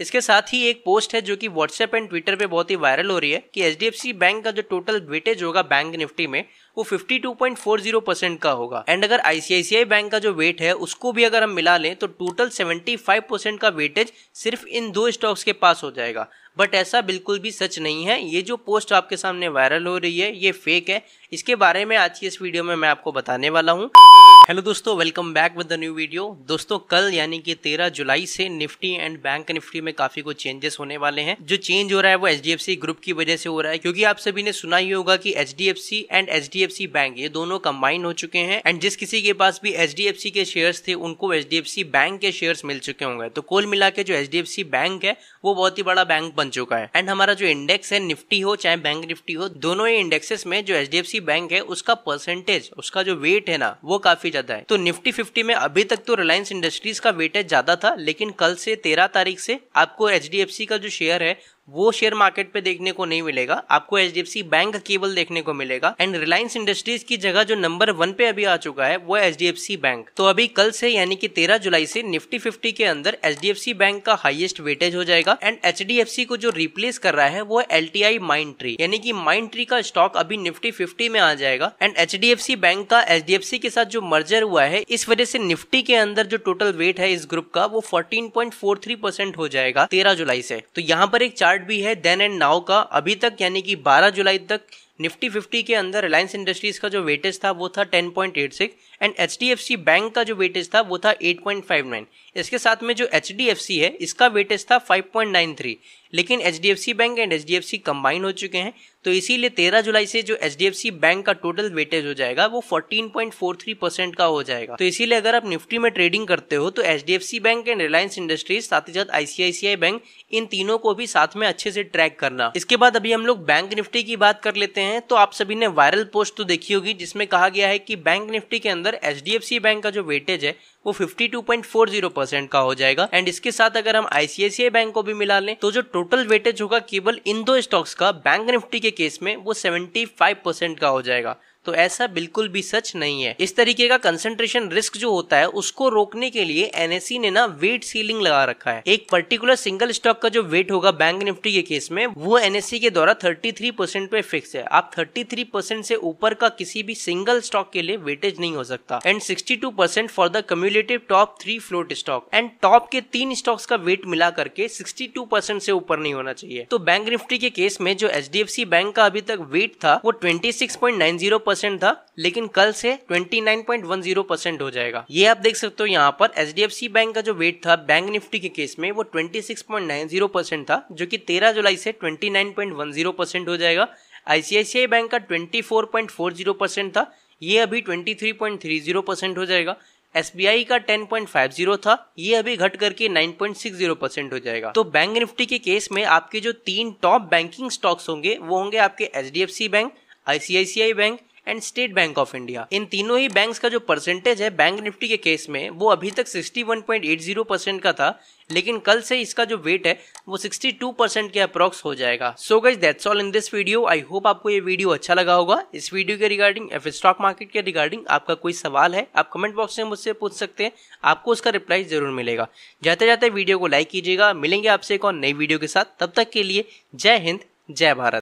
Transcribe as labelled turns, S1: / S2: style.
S1: इसके साथ ही एक पोस्ट है जो कि व्हाट्सएप एंड ट्विटर पे बहुत ही वायरल हो रही है कि एच बैंक का जो टोटल वेटेज होगा बैंक निफ्टी में वो 52.40 परसेंट का होगा एंड अगर आईसीआईसीआई बैंक का जो वेट है उसको भी अगर हम मिला लें तो टोटल 75 परसेंट का वेटेज सिर्फ इन दो स्टॉक्स के पास हो जाएगा बट ऐसा बिल्कुल भी सच नहीं है ये जो पोस्ट आपके सामने वायरल हो रही है ये फेक है इसके बारे में आज की इस वीडियो में मैं आपको बताने वाला हूँ हेलो दोस्तों welcome back with the new video दोस्तों कल यानी कि 13 जुलाई से निफ्टी एंड बैंक निफ्टी में काफी कुछ चेंजेस होने वाले हैं जो चेंज हो रहा है वो एच ग्रुप की वजह से हो रहा है क्योंकि आप सभी ने सुना ही होगा कि एच एंड एच बैंक ये दोनों कंबाइन हो चुके हैं एंड जिस किसी के पास भी एच के शेयर थे उनको एच बैंक के शेयर मिल चुके होंगे तो कुल मिला के जो एच बैंक है वो बहुत ही बड़ा बैंक बन चुका है एंड हमारा जो इंडेक्स है निफ्टी हो चाहे बैंक निफ्टी हो दोनों ही इंडेक्सेस में जो एच बैंक है उसका परसेंटेज उसका जो वेट है ना वो काफी काफी ज्यादा है तो निफ्टी फिफ्टी में अभी तक तो रिलायंस इंडस्ट्रीज का वेटेज ज्यादा था लेकिन कल से तेरह तारीख से आपको एच का जो शेयर है वो शेयर मार्केट पे देखने को नहीं मिलेगा आपको H D F C bank केवल देखने को मिलेगा एंड रिलायंस इंडस्ट्रीज की जगह जो नंबर वन पे अभी आ चुका है वो H D F C bank तो अभी कल से यानी कि तेरह जुलाई से निफ्टी फिफ्टी के अंदर H D F C bank का हाइएस्ट वेटेज हो जाएगा and H D F C को जो रिप्लेस कर रहा है वो L T I Mindtree यानी कि माइंड ट्री का स्टॉक अभी निफ्टी फिफ्टी में आ जाएगा and H D F C bank का एच डी एफ सी के साथ जो मर्जर हुआ है इस वजह से निफ्टी के अंदर जो टोटल वेट है इस ग्रुप का वो fourteen point four three percent हो जाएगा तेरह जुलाई से तो यहाँ पर एक चार्ट अलर्ट भी है देन एंड नाउ का अभी तक यानी कि 12 जुलाई तक निफ्टी फिफ्टी के अंदर रिलायंस इंडस्ट्रीज का जो वेटेज था वो था ten point eight six and H D F C bank का जो वेटेज था वो था एट पॉइंट फाइव नाइन इसके साथ में जो एच डी एफ सी है इसका वेटेज था फाइव पॉइंट नाइन थ्री लेकिन H D F C bank and H D F C combine हो चुके हैं तो इसीलिए तेरह जुलाई से जो H D F C bank का टोटल वेटेज हो जाएगा वो fourteen point four three percent का हो जाएगा तो इसीलिए अगर आप निफ्टी में ट्रेडिंग करते हो तो H D F C bank and Reliance Industries साथ ही साथ आईसीआईसीआई बैंक इन तीनों को भी साथ में अच्छे से ट्रैक करना इसके बाद अभी हम लोग बैंक निफ्टी की बात कर लेते हैं हैं तो आप सभी ने वायरल पोस्ट तो देखी होगी जिसमें कहा गया है कि बैंक निफ्टी के अंदर एच बैंक का जो वेटेज है वो 52.40 परसेंट का हो जाएगा एंड इसके साथ अगर हम आईसीआईसीआई बैंक को भी मिला लें तो जो टोटल वेटेज होगा केवल इन दो स्टॉक्स का बैंक निफ्टी के केस में वो 75 परसेंट का हो जाएगा तो ऐसा बिल्कुल भी सच नहीं है इस तरीके का कंसेंट्रेशन रिस्क जो होता है उसको रोकने के लिए एनएससी ने ना वेट सीलिंग लगा रखा है एक पर्टिकुलर सिंगल स्टॉक का जो वेट होगा बैंक निफ्टी के केस में वो एनएससी के द्वारा 33 परसेंट पे फिक्स है आप 33 परसेंट से ऊपर का किसी भी सिंगल स्टॉक के लिए वेटेज नहीं हो सकता and sixty percent for the cumulative top three float stock and top के तीन स्टॉक्स का वेट मिला करके 62 परसेंट से ऊपर नहीं होना चाहिए तो बैंक निफ्टी के केस में जो एच बैंक का अभी तक वेट था वो ट्वेंटी परसेंट था लेकिन कल से 29.10 परसेंट हो जाएगा ये आप देख सकते हो यहाँ पर H D F C bank का जो वेट था बैंक निफ्टी के केस में वो 26.90 परसेंट था जो कि 13 जुलाई से 29.10 परसेंट हो जाएगा आईसीआईसीआई बैंक का 24.40 परसेंट था ये अभी 23.30 परसेंट हो जाएगा एस का 10.50 था ये अभी घट करके 9.60 परसेंट हो जाएगा तो बैंक निफ्टी के केस में आपके जो तीन टॉप बैंकिंग स्टॉक्स होंगे वो होंगे आपके H bank ICICI bank and State Bank of India इन तीनों ही बैंक्स का जो परसेंटेज है बैंक निफ्टी के केस में वो अभी तक 61.80 परसेंट का था लेकिन कल से इसका जो वेट है वो 62 परसेंट के अप्रॉक्स हो जाएगा so guys that's all in this video I hope आपको ये वीडियो अच्छा लगा होगा इस वीडियो के रिगार्डिंग या स्टॉक मार्केट के रिगार्डिंग आपका कोई सवाल है आप कमेंट बॉक्स में मुझसे पूछ सकते हैं आपको उसका रिप्लाई जरूर मिलेगा जाते जाते वीडियो को लाइक कीजिएगा मिलेंगे आपसे एक और नई वीडियो के साथ तब तक के लिए जय हिंद जय भारत